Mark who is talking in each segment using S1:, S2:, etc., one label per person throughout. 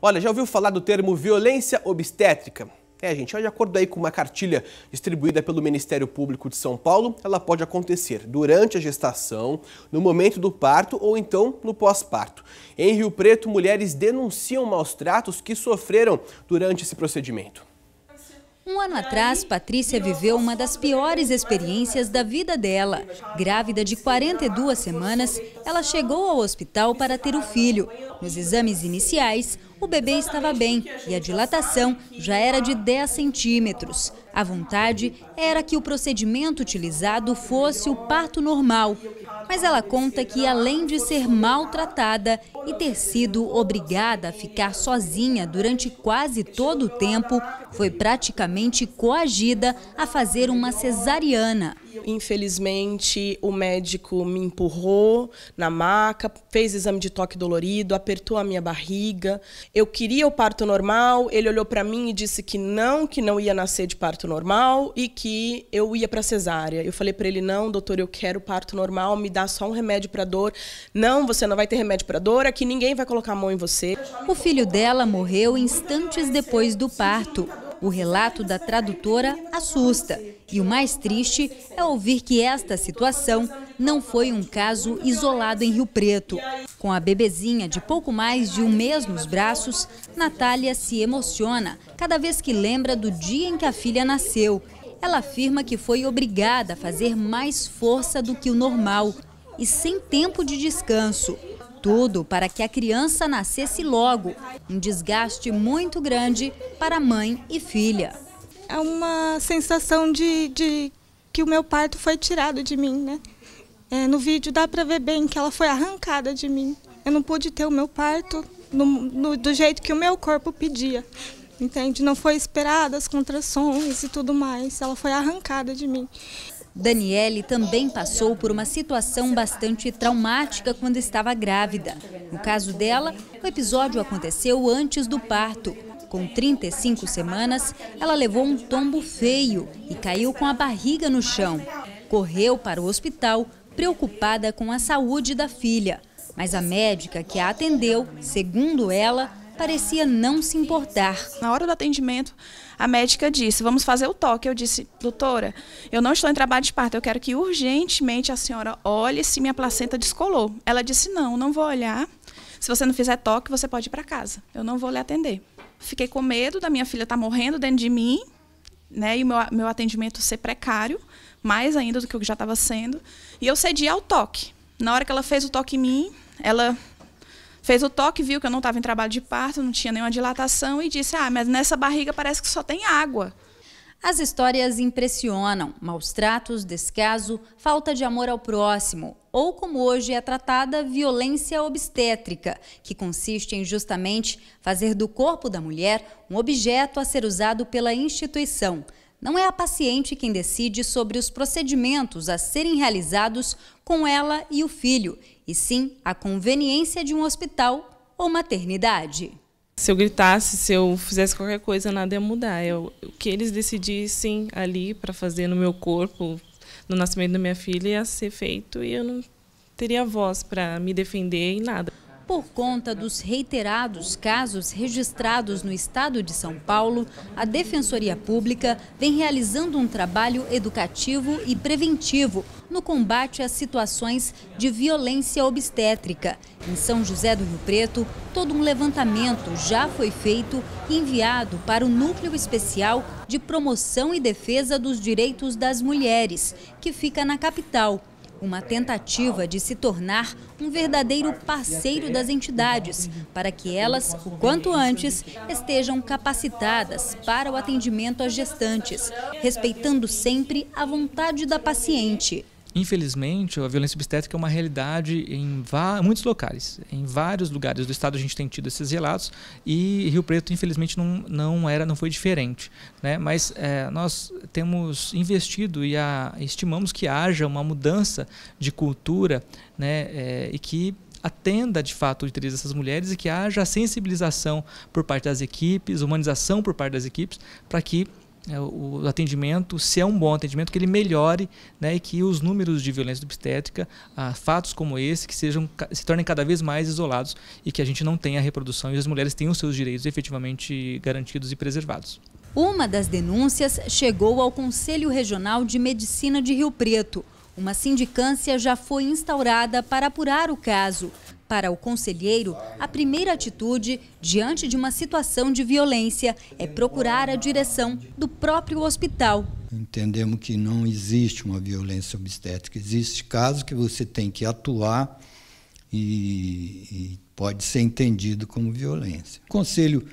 S1: Olha, já ouviu falar do termo violência obstétrica? É, gente, de acordo aí com uma cartilha distribuída pelo Ministério Público de São Paulo, ela pode acontecer durante a gestação, no momento do parto ou então no pós-parto. Em Rio Preto, mulheres denunciam maus tratos que sofreram durante esse procedimento.
S2: Um ano atrás, Patrícia viveu uma das piores experiências da vida dela. Grávida de 42 semanas, ela chegou ao hospital para ter o filho. Nos exames iniciais, o bebê estava bem e a dilatação já era de 10 centímetros. A vontade era que o procedimento utilizado fosse o parto normal, mas ela conta que, além de ser maltratada e ter sido obrigada a ficar sozinha durante quase todo o tempo, foi praticamente coagida a fazer uma cesariana. Infelizmente, o médico me empurrou na maca, fez exame de toque dolorido, apertou a minha barriga. Eu queria o parto normal, ele olhou para mim e disse que não, que não ia nascer de parto normal e que eu ia para cesárea. Eu falei para ele: "Não, doutor, eu quero parto normal, me dá só um remédio para dor". "Não, você não vai ter remédio para dor, aqui ninguém vai colocar a mão em você". O filho dela morreu instantes depois do parto o relato da tradutora assusta e o mais triste é ouvir que esta situação não foi um caso isolado em Rio Preto. Com a bebezinha de pouco mais de um mês nos braços, Natália se emociona cada vez que lembra do dia em que a filha nasceu. Ela afirma que foi obrigada a fazer mais força do que o normal e sem tempo de descanso tudo para que a criança nascesse logo. Um desgaste muito grande para mãe e filha. É uma sensação
S1: de, de que o meu parto foi tirado de mim, né? É, no vídeo dá para ver bem que ela foi arrancada de mim. Eu não pude ter o meu parto no, no, do jeito
S2: que o meu corpo pedia, entende? Não foi esperada as contrações e tudo mais. Ela foi arrancada de mim. Daniele também passou por uma situação bastante traumática quando estava grávida. No caso dela, o episódio aconteceu antes do parto. Com 35 semanas, ela levou um tombo feio e caiu com a barriga no chão. Correu para o hospital preocupada com a saúde da filha. Mas a médica que a atendeu, segundo ela, parecia não se importar. Na hora do atendimento, a médica disse: Vamos fazer o toque. Eu disse: Doutora, eu não estou em trabalho de parto, eu quero que urgentemente a senhora olhe se minha placenta descolou. Ela disse: Não, não vou olhar. Se você não fizer toque, você pode ir para casa. Eu não vou lhe atender. Fiquei com medo da minha filha estar tá morrendo dentro de mim, né? E o meu, meu atendimento ser precário, mais ainda do que o que já estava sendo. E eu cedi ao toque. Na hora que ela fez o toque em mim, ela Fez o toque, viu que eu não estava em trabalho de parto, não tinha nenhuma dilatação e disse: Ah, mas nessa barriga parece que só tem água. As histórias impressionam: maus tratos, descaso, falta de amor ao próximo, ou como hoje é tratada, violência obstétrica, que consiste em justamente fazer do corpo da mulher um objeto a ser usado pela instituição. Não é a paciente quem decide sobre os procedimentos a serem realizados com ela e o filho, e sim a conveniência de um hospital ou maternidade. Se eu gritasse, se eu fizesse qualquer coisa, nada ia mudar. Eu, é o que eles decidissem ali para fazer no meu corpo, no nascimento da minha filha, ia ser feito e eu não teria voz para me defender e nada. Por conta dos reiterados casos registrados no estado de São Paulo, a Defensoria Pública vem realizando um trabalho educativo e preventivo no combate a situações de violência obstétrica. Em São José do Rio Preto, todo um levantamento já foi feito e enviado para o Núcleo Especial de Promoção e Defesa dos Direitos das Mulheres, que fica na capital uma tentativa de se tornar um verdadeiro parceiro das entidades, para que elas, o quanto antes, estejam capacitadas para o atendimento às gestantes, respeitando sempre a vontade da paciente.
S1: Infelizmente, a violência obstétrica é uma realidade em muitos locais. Em vários lugares do estado a gente tem tido esses relatos e Rio Preto, infelizmente, não, não era, não foi diferente. Né? Mas é, nós temos investido e a, estimamos que haja uma mudança de cultura né, é, e que atenda de fato o interesse dessas mulheres e que haja sensibilização por parte das equipes, humanização por parte das equipes, para que né, o atendimento, se é um bom atendimento, que ele melhore né, e que os números de violência obstétrica, ah, fatos como esse, que sejam, se tornem cada vez mais isolados e que a gente não tenha reprodução e as mulheres tenham seus direitos efetivamente garantidos e preservados.
S2: Uma das denúncias chegou ao Conselho Regional de Medicina de Rio Preto. Uma sindicância já foi instaurada para apurar o caso. Para o conselheiro, a primeira atitude diante de uma situação de violência é procurar a direção do próprio hospital.
S1: Entendemos que não existe uma violência obstétrica, existe caso que você tem que atuar e, e pode ser entendido como violência. O conselho,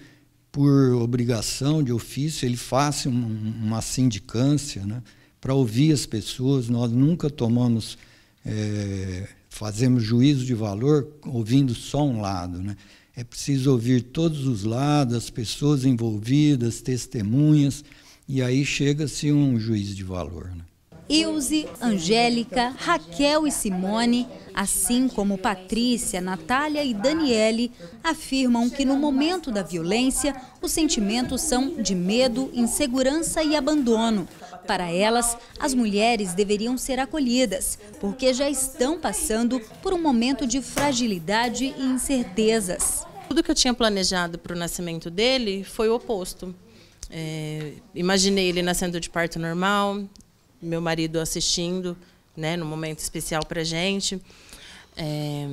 S1: por obrigação de ofício, ele faz uma, uma sindicância né, para ouvir as pessoas. Nós nunca tomamos. É, fazemos juízo de valor ouvindo só um lado. Né? É preciso ouvir todos os lados, as pessoas envolvidas, testemunhas, e aí chega-se um juízo de valor. Né?
S2: Ilze, Angélica, Raquel e Simone, assim como Patrícia, Natália e Daniele, afirmam que no momento da violência, os sentimentos são de medo, insegurança e abandono. Para elas, as mulheres deveriam ser acolhidas, porque já estão passando por um momento de fragilidade e incertezas. Tudo que eu tinha planejado para o nascimento dele foi o oposto. É, imaginei ele nascendo de parto normal, meu marido assistindo, né, num momento especial para gente. É,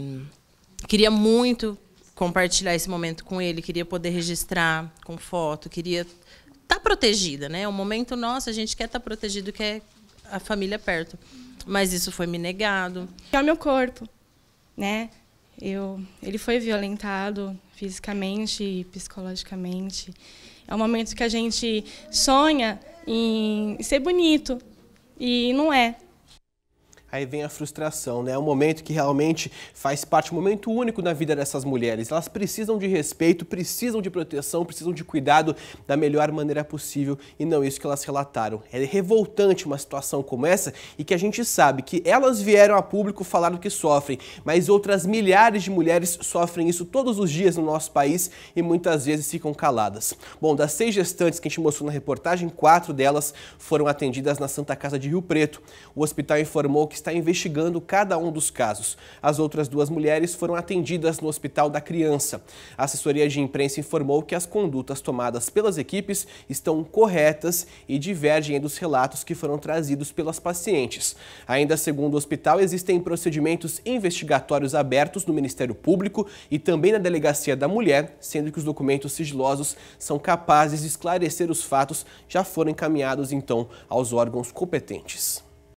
S2: queria muito compartilhar esse momento com ele, queria poder registrar com foto, queria estar tá protegida, né? O é momento nosso, a gente quer estar tá protegido, quer a família perto. Mas isso foi me negado.
S1: É o meu corpo, né? Eu, ele foi violentado fisicamente e psicologicamente. É um momento que a gente sonha em ser bonito, e não é aí vem a frustração, né? É um momento que realmente faz parte, um momento único na vida dessas mulheres. Elas precisam de respeito, precisam de proteção, precisam de cuidado da melhor maneira possível e não isso que elas relataram. É revoltante uma situação como essa e que a gente sabe que elas vieram a público falar do que sofrem, mas outras milhares de mulheres sofrem isso todos os dias no nosso país e muitas vezes ficam caladas. Bom, das seis gestantes que a gente mostrou na reportagem, quatro delas foram atendidas na Santa Casa de Rio Preto. O hospital informou que está investigando cada um dos casos. As outras duas mulheres foram atendidas no Hospital da Criança. A assessoria de imprensa informou que as condutas tomadas pelas equipes estão corretas e divergem dos relatos que foram trazidos pelas pacientes. Ainda segundo o hospital, existem procedimentos investigatórios abertos no Ministério Público e também na Delegacia da Mulher, sendo que os documentos sigilosos são capazes de esclarecer os fatos, já foram encaminhados então aos órgãos competentes.